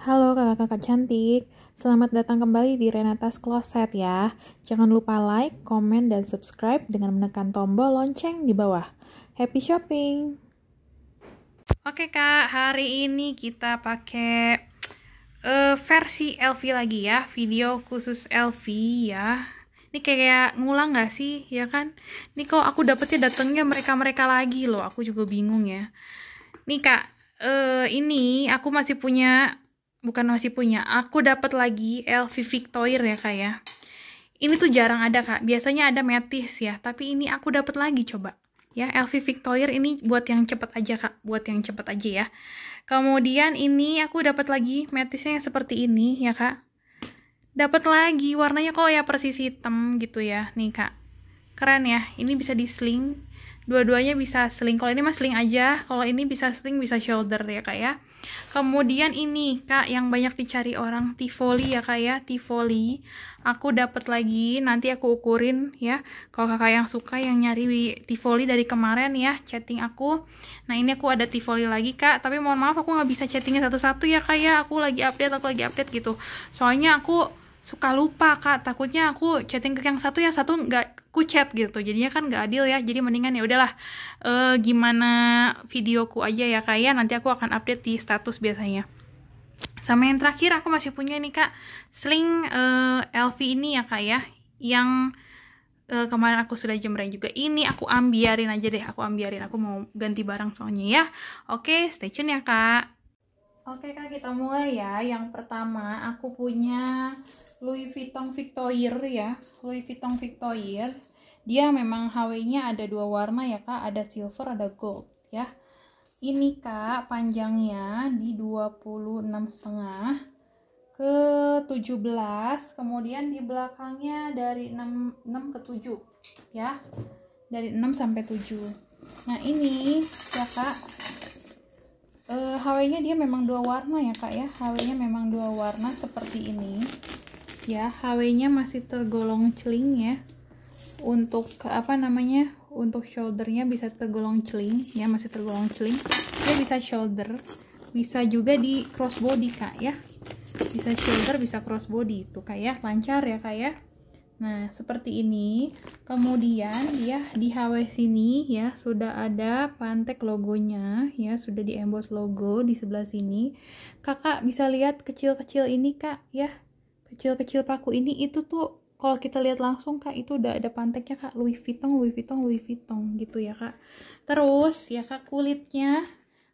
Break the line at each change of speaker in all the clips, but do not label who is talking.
Halo kakak-kakak cantik, selamat datang kembali di Renata's Closet ya. Jangan lupa like, komen, dan subscribe dengan menekan tombol lonceng di bawah. Happy shopping! Oke kak, hari ini kita pakai uh, versi LV lagi ya, video khusus LV ya. Ini kayak ngulang gak sih, ya kan? Ini kok aku dapetnya datangnya mereka-mereka lagi loh, aku juga bingung ya. Nih kak, uh, ini aku masih punya bukan masih punya aku dapat lagi LV Victoire ya kak ya ini tuh jarang ada kak biasanya ada Metis ya tapi ini aku dapat lagi coba ya LV Victoire ini buat yang cepet aja kak buat yang cepet aja ya kemudian ini aku dapat lagi Metisnya yang seperti ini ya kak dapat lagi warnanya kok ya persis hitam gitu ya nih kak keren ya ini bisa di sling dua-duanya bisa sling kalau ini mas sling aja kalau ini bisa sling bisa shoulder ya kak ya Kemudian ini kak yang banyak dicari orang Tivoli ya kak ya Tivoli. Aku dapat lagi nanti aku ukurin ya. Kalau kakak yang suka yang nyari Tivoli dari kemarin ya chatting aku. Nah ini aku ada Tivoli lagi kak. Tapi mohon maaf aku nggak bisa chattingnya satu-satu ya kak ya. Aku lagi update aku lagi update gitu. Soalnya aku suka lupa kak takutnya aku chatting ke yang satu yang satu nggak ku chat gitu jadinya kan nggak adil ya jadi mendingan ya udahlah e, gimana videoku aja ya kak ya nanti aku akan update di status biasanya sama yang terakhir aku masih punya nih kak sling e, eh, LV ini ya kak ya yang e, kemarin aku sudah jemreng juga ini aku ambiarin aja deh aku ambiarin aku mau ganti barang soalnya ya oke stay tune ya kak Oke kak kita mulai ya. Yang pertama aku punya Louis Vuitton Victoir ya Louis Vuitton Victoir dia memang HW-nya ada dua warna ya kak ada silver ada gold ya ini kak panjangnya di 26 setengah ke 17 kemudian di belakangnya dari 6, 6 ke 7 ya dari 6 sampai 7 nah ini ya kak HW eh, nya dia memang dua warna ya kak ya HW nya memang dua warna seperti ini ya HW-nya masih tergolong celing ya untuk apa namanya untuk shouldernya bisa tergolong celing ya masih tergolong celing dia bisa shoulder bisa juga di crossbody kak ya bisa shoulder bisa crossbody itu kak ya lancar ya kak ya nah seperti ini kemudian ya di HW sini ya sudah ada pantek logonya ya sudah di emboss logo di sebelah sini kakak bisa lihat kecil-kecil ini kak ya kecil-kecil paku ini itu tuh kalau kita lihat langsung kak itu udah ada panteknya kak Louis Vuitton Louis Vuitton Louis Vuitton gitu ya kak terus ya kak kulitnya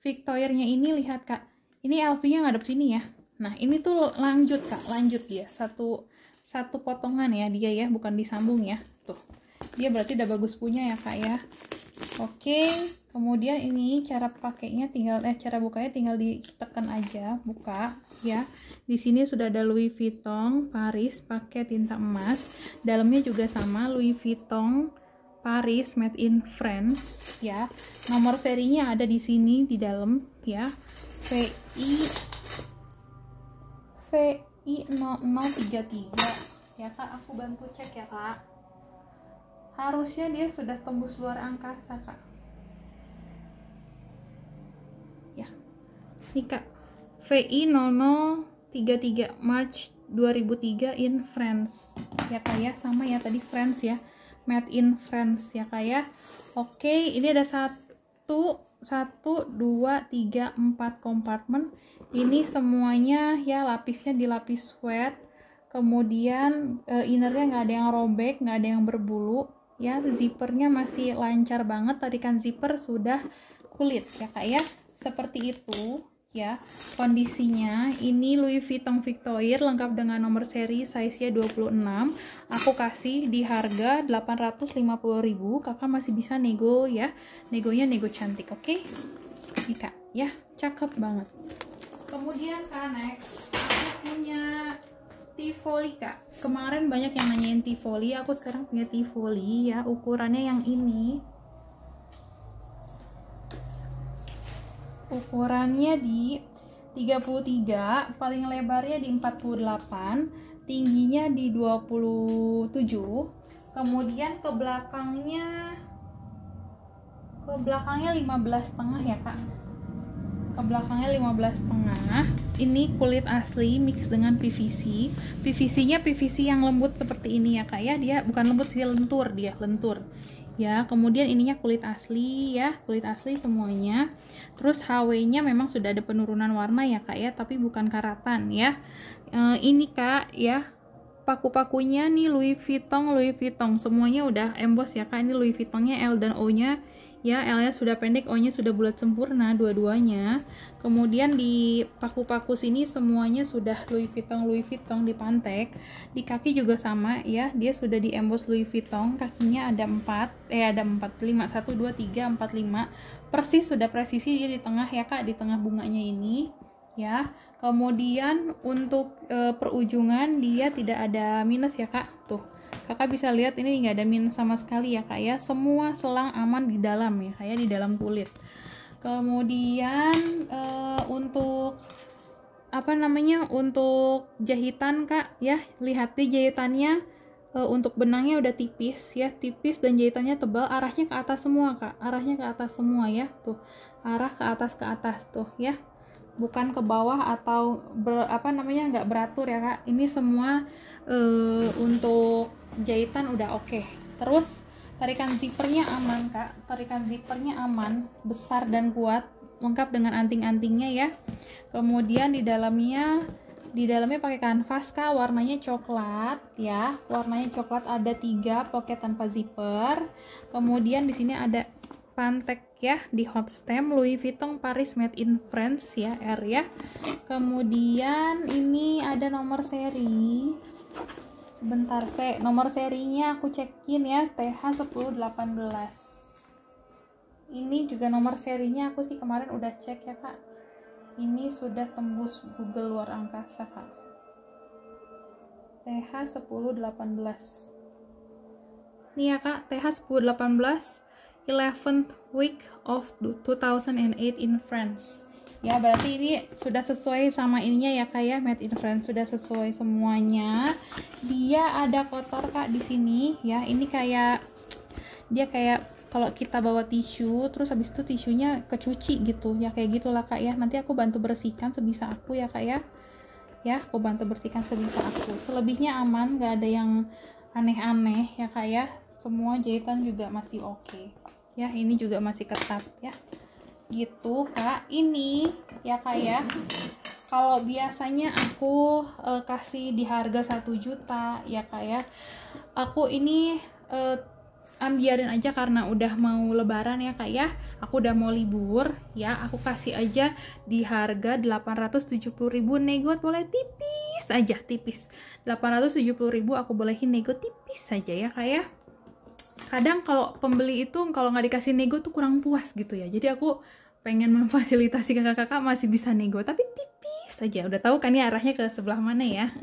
Victoria-nya ini lihat kak ini LV nya ngadep sini ya nah ini tuh lanjut kak lanjut dia satu satu potongan ya dia ya bukan disambung ya tuh dia berarti udah bagus punya ya kak ya oke kemudian ini cara pakainya tinggal eh cara bukanya tinggal ditekan aja buka ya. Di sini sudah ada Louis Vuitton Paris pakai tinta emas. Dalamnya juga sama Louis Vuitton Paris made in France ya. Nomor serinya ada di sini di dalam ya. VI VI 0033 ya Kak, aku bantu cek ya Kak. Harusnya dia sudah tembus luar angkasa Kak. Ya. Ini Kak VI 0033 March 2003 in France ya kak ya sama ya tadi France ya made in France ya kak ya oke ini ada satu satu dua tiga empat kompartemen ini semuanya ya lapisnya dilapis lapis kemudian e, innernya nggak ada yang robek nggak ada yang berbulu ya zippernya masih lancar banget tadi kan zipper sudah kulit ya kak ya seperti itu ya kondisinya ini Louis Vuitton Victoire lengkap dengan nomor seri size-nya 26 aku kasih di harga 850.000 kakak masih bisa nego ya negonya nego cantik oke okay? ini kak ya cakep banget kemudian kak next aku punya Tivoli kak kemarin banyak yang nanyain Tivoli aku sekarang punya Tivoli ya ukurannya yang ini Ukurannya di 33, paling lebarnya di 48, tingginya di 27, kemudian ke belakangnya ke belakangnya 15 setengah ya kak ke belakangnya 15 setengah ini kulit asli mix dengan PVC PVC nya PVC yang lembut seperti ini ya kak ya dia bukan lembut dia lentur dia lentur ya kemudian ininya kulit asli ya kulit asli semuanya terus HW nya memang sudah ada penurunan warna ya kak ya tapi bukan karatan ya e, ini kak ya paku-pakunya nih Louis Vuitton Louis Vuitton semuanya udah emboss ya kak ini Louis Vuittonnya L dan O nya ya L-nya sudah pendek, O-nya sudah bulat sempurna dua-duanya. Kemudian di paku-paku sini semuanya sudah Louis Vuitton Louis Vuitton di pantek. Di kaki juga sama ya, dia sudah di emboss Louis Vuitton. Kakinya ada 4, eh ada 4 5 1 2 3 4 5. Persis sudah presisi dia di tengah ya Kak, di tengah bunganya ini ya. Kemudian untuk e, perujungan dia tidak ada minus ya Kak. Tuh kakak bisa lihat ini nggak ada minus sama sekali ya kak ya semua selang aman di dalam ya kayak ya, di dalam kulit kemudian uh, untuk apa namanya untuk jahitan kak ya lihat di jahitannya e, untuk benangnya udah tipis ya tipis dan jahitannya tebal arahnya ke atas semua kak arahnya ke atas semua ya tuh arah ke atas ke atas tuh ya bukan ke bawah atau ber, apa namanya nggak beratur ya kak ini semua e, untuk jahitan udah oke okay. terus tarikan zippernya aman kak tarikan zippernya aman besar dan kuat lengkap dengan anting-antingnya ya kemudian di dalamnya di dalamnya pakai kanvas kak warnanya coklat ya warnanya coklat ada tiga pocket tanpa zipper kemudian di sini ada pantek ya di hot stem Louis Vuitton Paris made in France ya R ya kemudian ini ada nomor seri Sebentar, se nomor serinya aku cekin ya, TH1018. Ini juga nomor serinya aku sih kemarin udah cek ya, Kak. Ini sudah tembus Google luar angkasa, Kak. TH1018. Nih ya, Kak, TH1018 11th week of 2008 in France ya berarti ini sudah sesuai sama ininya ya kak ya made in France sudah sesuai semuanya dia ada kotor kak di sini ya ini kayak dia kayak kalau kita bawa tisu terus habis itu tisunya kecuci gitu ya kayak gitulah kak ya nanti aku bantu bersihkan sebisa aku ya kak ya ya aku bantu bersihkan sebisa aku selebihnya aman gak ada yang aneh-aneh ya kak ya semua jahitan juga masih oke okay. ya ini juga masih ketat ya gitu kak ini ya kak ya kalau biasanya aku e, kasih di harga satu juta ya kak ya aku ini e, ambiarin aja karena udah mau lebaran ya kak ya aku udah mau libur ya aku kasih aja di harga ribu nego boleh tipis aja tipis ribu aku bolehin nego tipis aja ya kak ya kadang kalau pembeli itu kalau nggak dikasih nego tuh kurang puas gitu ya jadi aku pengen memfasilitasi kakak-kakak masih bisa nego tapi tipis aja udah tahu kan ya arahnya ke sebelah mana ya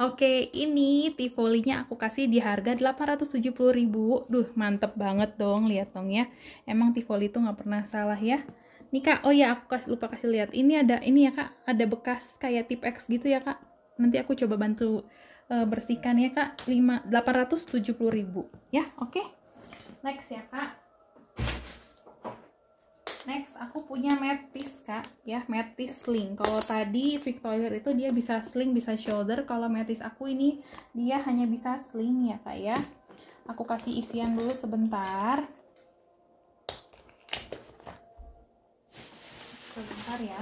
Oke, ini tifolinya aku kasih di harga 870.000. Duh, mantep banget dong, lihat dong ya. Emang tivoli itu nggak pernah salah ya. Nih kak, oh ya aku kasih, lupa kasih lihat. Ini ada ini ya kak, ada bekas kayak tip X gitu ya kak. Nanti aku coba bantu Eh, bersihkan ya kak 5 870.000 ya oke okay? next ya kak next aku punya metis kak ya metis sling kalau tadi victoria itu dia bisa sling bisa shoulder kalau metis aku ini dia hanya bisa sling ya kak ya aku kasih isian dulu sebentar sebentar ya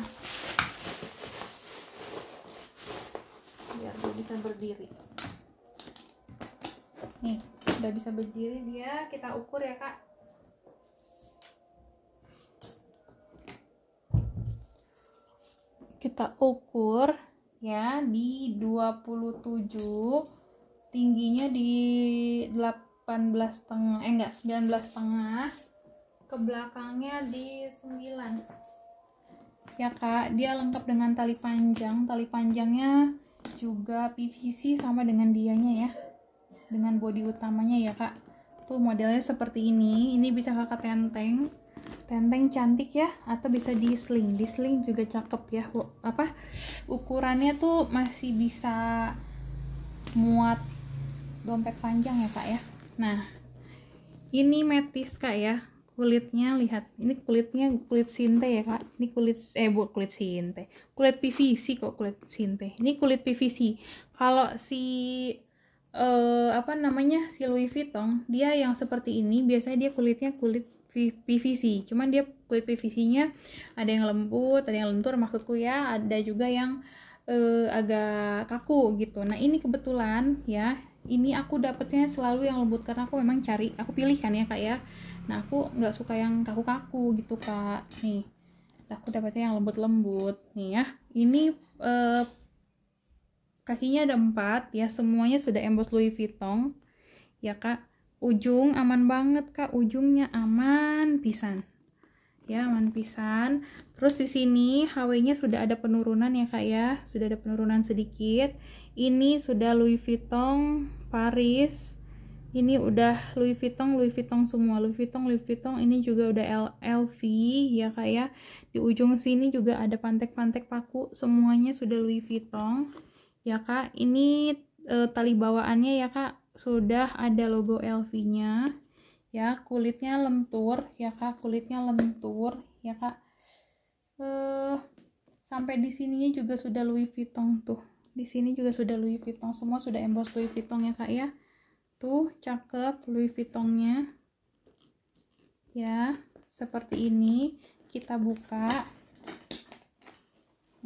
biar ya, dia bisa berdiri nih udah bisa berdiri dia kita ukur ya kak kita ukur ya di 27 tingginya di 18 setengah eh enggak 19 setengah. ke belakangnya di 9 ya kak dia lengkap dengan tali panjang tali panjangnya juga PVC sama dengan dianya ya dengan body utamanya ya kak tuh modelnya seperti ini ini bisa kakak tenteng tenteng cantik ya atau bisa di di sling juga cakep ya apa ukurannya tuh masih bisa muat dompet panjang ya kak ya nah ini metis kak ya kulitnya lihat ini kulitnya kulit sinte ya kak ini kulit eh buat kulit sinte kulit PVC kok kulit sinte ini kulit PVC kalau si eh, apa namanya si Louis Vuitton dia yang seperti ini biasanya dia kulitnya kulit PVC cuman dia kulit PVC-nya ada yang lembut ada yang lentur maksudku ya ada juga yang eh, agak kaku gitu nah ini kebetulan ya ini aku dapetnya selalu yang lembut karena aku memang cari aku pilih kan ya kak ya nah aku nggak suka yang kaku-kaku gitu kak nih aku dapatnya yang lembut-lembut nih ya ini eh, kakinya ada empat ya semuanya sudah emboss Louis Vuitton ya kak ujung aman banget kak ujungnya aman pisan ya aman pisan terus di sini HW-nya sudah ada penurunan ya kak ya sudah ada penurunan sedikit ini sudah Louis Vuitton Paris ini udah Louis Vuitton, Louis Vuitton semua, Louis Vuitton, Louis Vuitton, ini juga udah LV ya kak ya di ujung sini juga ada pantek-pantek paku, semuanya sudah Louis Vuitton ya kak, ini e, tali bawaannya ya kak, sudah ada logo LV-nya ya, kulitnya lentur ya kak, kulitnya lentur ya kak, e, sampai di sininya juga sudah Louis Vuitton tuh, di sini juga sudah Louis Vuitton, semua sudah emboss Louis Vuitton ya kak ya, Tuh, cakep Louis Vuittonnya. Ya, seperti ini. Kita buka.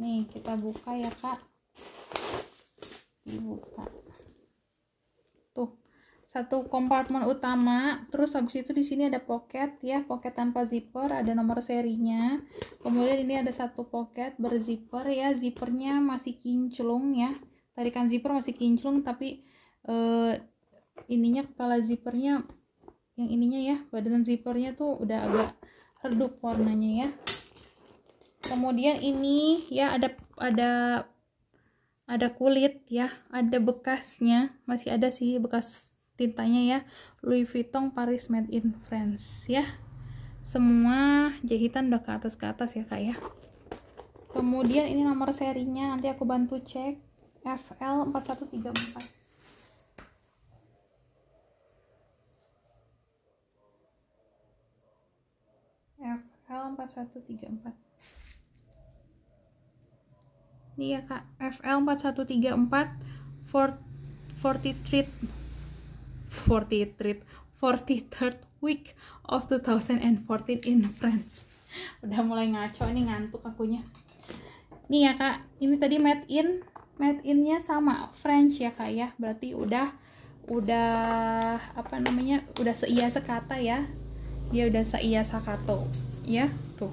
Nih, kita buka ya, Kak. Dibuka. Tuh, satu kompartemen utama. Terus habis itu di sini ada pocket ya, pocket tanpa zipper, ada nomor serinya. Kemudian ini ada satu pocket berzipper ya, zippernya masih kinclung ya. Tarikan zipper masih kinclung tapi eh, ininya kepala zippernya yang ininya ya badan zipernya tuh udah agak redup warnanya ya kemudian ini ya ada ada ada kulit ya ada bekasnya masih ada sih bekas tintanya ya Louis Vuitton Paris Made in France ya semua jahitan udah ke atas ke atas ya kak ya kemudian ini nomor serinya nanti aku bantu cek FL4134 l 4134 ini ya kak FL 4134 43 rd 43rd week of 2014 in France udah mulai ngaco nih ngantuk akunya nih ya kak ini tadi made in made innya sama French ya kak ya berarti udah udah apa namanya udah seia sekata ya dia udah seia sakato ya tuh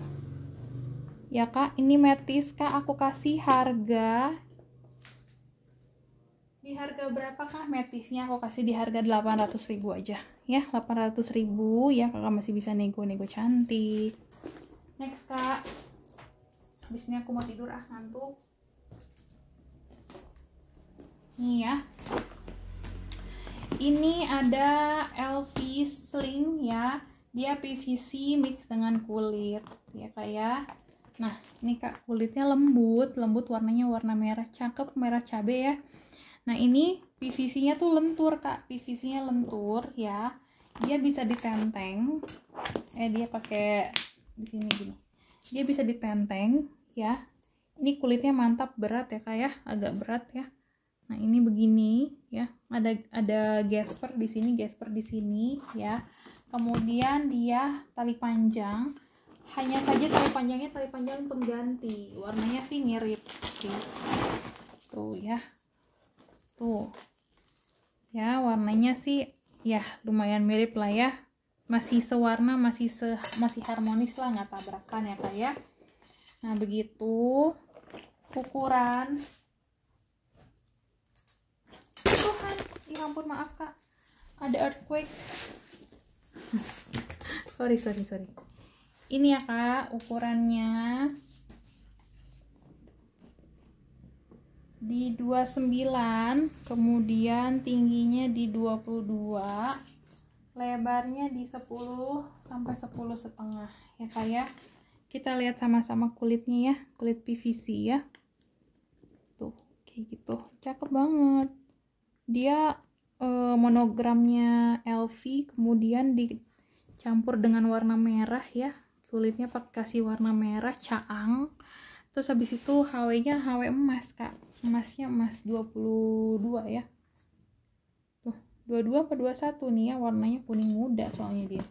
ya kak ini metis kak aku kasih harga di harga berapa kak metisnya aku kasih di harga 800 ribu aja ya 800 ribu ya kakak masih bisa nego-nego cantik next kak habis ini aku mau tidur ah ngantuk nih ya ini ada LV sling ya dia PVC mix dengan kulit ya kak ya nah ini kak kulitnya lembut lembut warnanya warna merah cakep merah cabe ya nah ini PVC nya tuh lentur kak PVC nya lentur ya dia bisa ditenteng eh dia pakai di sini gini dia bisa ditenteng ya ini kulitnya mantap berat ya kak ya agak berat ya nah ini begini ya ada ada gasper di sini gasper di sini ya kemudian dia tali panjang hanya saja tali panjangnya tali panjang pengganti warnanya sih mirip tuh ya tuh ya warnanya sih ya lumayan mirip lah ya masih sewarna masih se masih harmonis lah nggak tabrakan ya kak ya nah begitu ukuran Tuhan ya ampun maaf kak ada earthquake sorry sorry sorry ini ya kak ukurannya di 29 kemudian tingginya di 22 lebarnya di 10 sampai 10 setengah ya kak ya kita lihat sama-sama kulitnya ya kulit PVC ya tuh kayak gitu cakep banget dia uh, monogramnya LV kemudian dicampur dengan warna merah ya kulitnya pakai kasih warna merah caang terus habis itu HW-nya HW emas kak emasnya emas 22 ya tuh 22 ke 21 nih ya warnanya kuning muda soalnya dia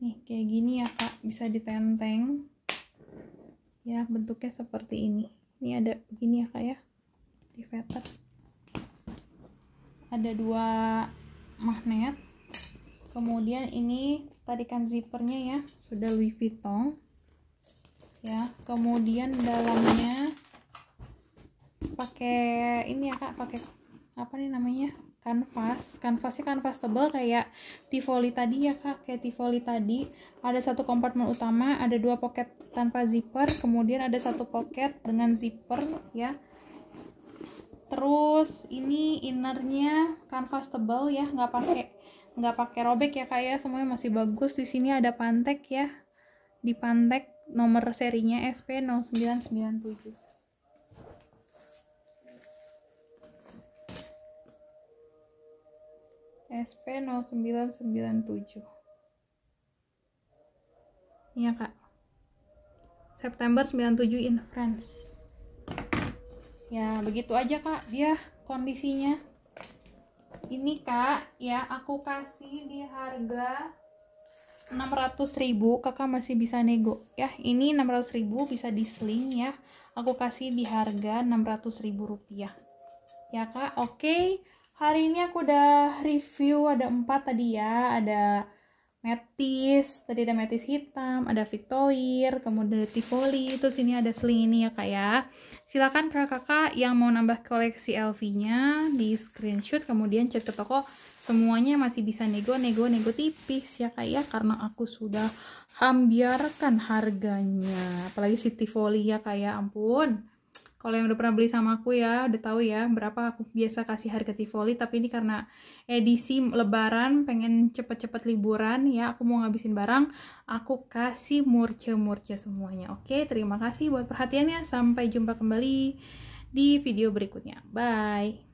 nih kayak gini ya kak bisa ditenteng ya bentuknya seperti ini ini ada gini ya kak ya di veter ada dua magnet kemudian ini tarikan zippernya ya sudah Louis Vuitton ya kemudian dalamnya pakai ini ya kak pakai apa nih namanya kanvas kanvasnya kanvas tebal kayak tivoli tadi ya kak kayak tivoli tadi ada satu kompartemen utama ada dua pocket tanpa zipper kemudian ada satu pocket dengan zipper ya terus ini innernya kanvas tebal ya nggak pakai nggak pakai robek ya kayak ya. semuanya masih bagus di sini ada pantek ya di pantek nomor serinya SP0997 SP0997 ya kak September 97 in France ya begitu aja kak dia kondisinya ini kak ya aku kasih di harga ribu kakak masih bisa nego ya ini ribu bisa diseling ya aku kasih di harga ribu rupiah ya kak oke hari ini aku udah review ada empat tadi ya ada metis tadi ada metis hitam ada victoir kemudian ada tivoli terus ini ada seling ini ya kak ya Silakan kakak-kakak yang mau nambah koleksi LV-nya di screenshot kemudian cek ke toko semuanya masih bisa nego nego nego tipis ya kak ya karena aku sudah hambiarkan harganya apalagi si Tivoli ya kak ya ampun kalau yang udah pernah beli sama aku ya, udah tahu ya berapa aku biasa kasih harga Tivoli. Tapi ini karena edisi lebaran, pengen cepet-cepet liburan ya, aku mau ngabisin barang, aku kasih murce-murce semuanya. Oke, terima kasih buat perhatiannya. Sampai jumpa kembali di video berikutnya. Bye!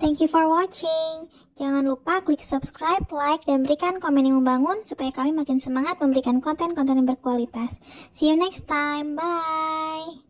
Thank you for watching. Jangan lupa klik subscribe, like, dan berikan komen yang membangun supaya kami makin semangat memberikan konten-konten yang berkualitas. See you next time. Bye.